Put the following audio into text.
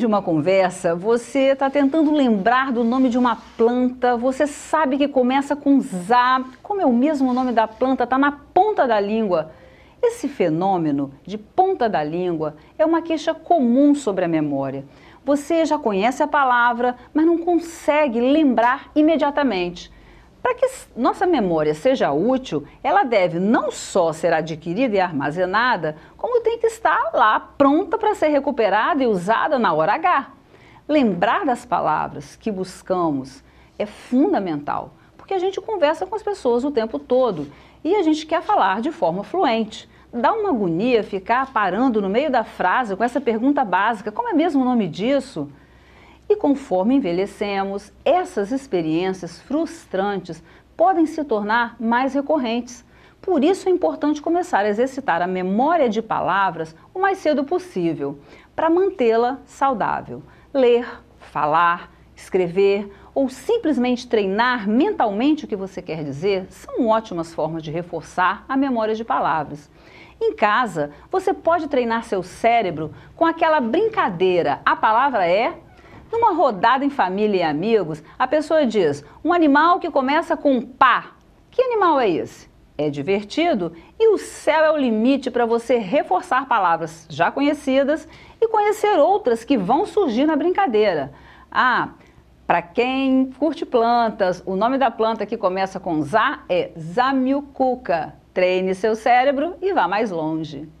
de uma conversa, você está tentando lembrar do nome de uma planta, você sabe que começa com Zá, como é o mesmo nome da planta, está na ponta da língua. Esse fenômeno de ponta da língua é uma queixa comum sobre a memória. Você já conhece a palavra, mas não consegue lembrar imediatamente. Para que nossa memória seja útil, ela deve não só ser adquirida e armazenada, como tem que estar lá, pronta para ser recuperada e usada na hora H. Lembrar das palavras que buscamos é fundamental, porque a gente conversa com as pessoas o tempo todo e a gente quer falar de forma fluente. Dá uma agonia ficar parando no meio da frase com essa pergunta básica: como é mesmo o nome disso? E conforme envelhecemos, essas experiências frustrantes podem se tornar mais recorrentes por isso é importante começar a exercitar a memória de palavras o mais cedo possível, para mantê-la saudável. Ler, falar, escrever ou simplesmente treinar mentalmente o que você quer dizer são ótimas formas de reforçar a memória de palavras. Em casa, você pode treinar seu cérebro com aquela brincadeira. A palavra é numa rodada em família e amigos, a pessoa diz: um animal que começa com pá. Que animal é esse? é divertido e o céu é o limite para você reforçar palavras já conhecidas e conhecer outras que vão surgir na brincadeira. Ah, para quem curte plantas, o nome da planta que começa com Zá é zamilcuca. Treine seu cérebro e vá mais longe.